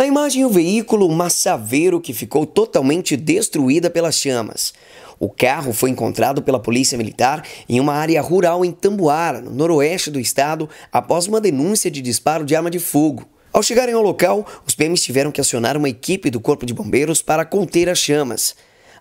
Na imagem, o veículo, uma Saveiro que ficou totalmente destruída pelas chamas. O carro foi encontrado pela Polícia Militar em uma área rural em Tambuara, no noroeste do estado, após uma denúncia de disparo de arma de fogo. Ao chegarem ao local, os PMs tiveram que acionar uma equipe do Corpo de Bombeiros para conter as chamas.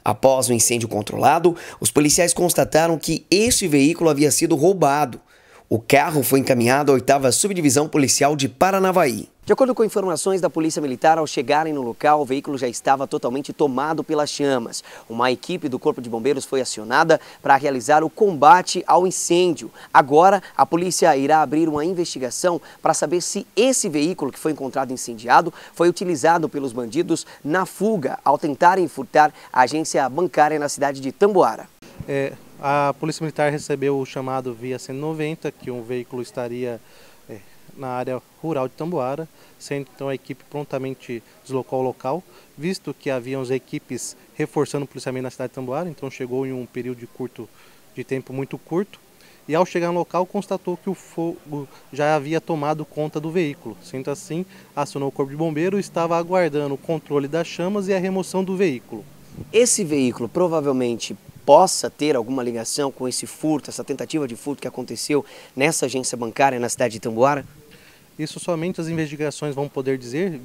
Após o incêndio controlado, os policiais constataram que este veículo havia sido roubado. O carro foi encaminhado à 8 Subdivisão Policial de Paranavaí. De acordo com informações da Polícia Militar, ao chegarem no local, o veículo já estava totalmente tomado pelas chamas. Uma equipe do Corpo de Bombeiros foi acionada para realizar o combate ao incêndio. Agora, a polícia irá abrir uma investigação para saber se esse veículo que foi encontrado incendiado foi utilizado pelos bandidos na fuga ao tentarem furtar a agência bancária na cidade de Tamboara. É, a Polícia Militar recebeu o chamado via 190 que um veículo estaria na área rural de Tambuara, sendo então a equipe prontamente deslocou ao local, visto que haviam as equipes reforçando o policiamento na cidade de Tambuara, então chegou em um período de curto de tempo muito curto, e ao chegar no local constatou que o fogo já havia tomado conta do veículo. Sendo assim, acionou o corpo de bombeiro e estava aguardando o controle das chamas e a remoção do veículo. Esse veículo provavelmente possa ter alguma ligação com esse furto, essa tentativa de furto que aconteceu nessa agência bancária na cidade de Tambuara? Isso somente as investigações vão poder dizer,